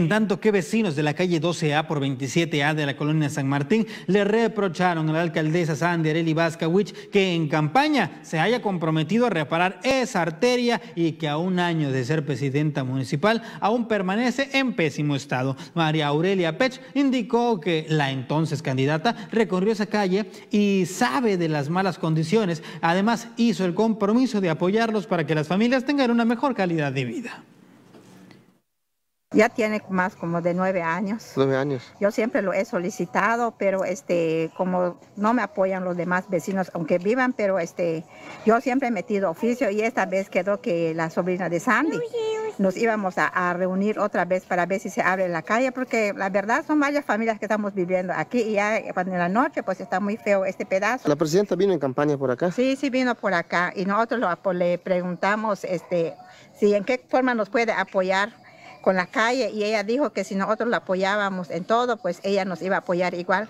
En tanto que vecinos de la calle 12A por 27A de la colonia San Martín le reprocharon a la alcaldesa Sandy Areli que en campaña se haya comprometido a reparar esa arteria y que a un año de ser presidenta municipal aún permanece en pésimo estado. María Aurelia Pech indicó que la entonces candidata recorrió esa calle y sabe de las malas condiciones. Además hizo el compromiso de apoyarlos para que las familias tengan una mejor calidad de vida. Ya tiene más como de nueve años. Nueve años. Yo siempre lo he solicitado, pero este, como no me apoyan los demás vecinos, aunque vivan, pero este, yo siempre he metido oficio y esta vez quedó que la sobrina de Sandy nos íbamos a, reunir otra vez para ver si se abre la calle, porque la verdad son varias familias que estamos viviendo aquí y ya en la noche pues está muy feo este pedazo. ¿La presidenta vino en campaña por acá? Sí, sí vino por acá y nosotros le preguntamos este, si en qué forma nos puede apoyar con la calle y ella dijo que si nosotros la apoyábamos en todo, pues ella nos iba a apoyar igual.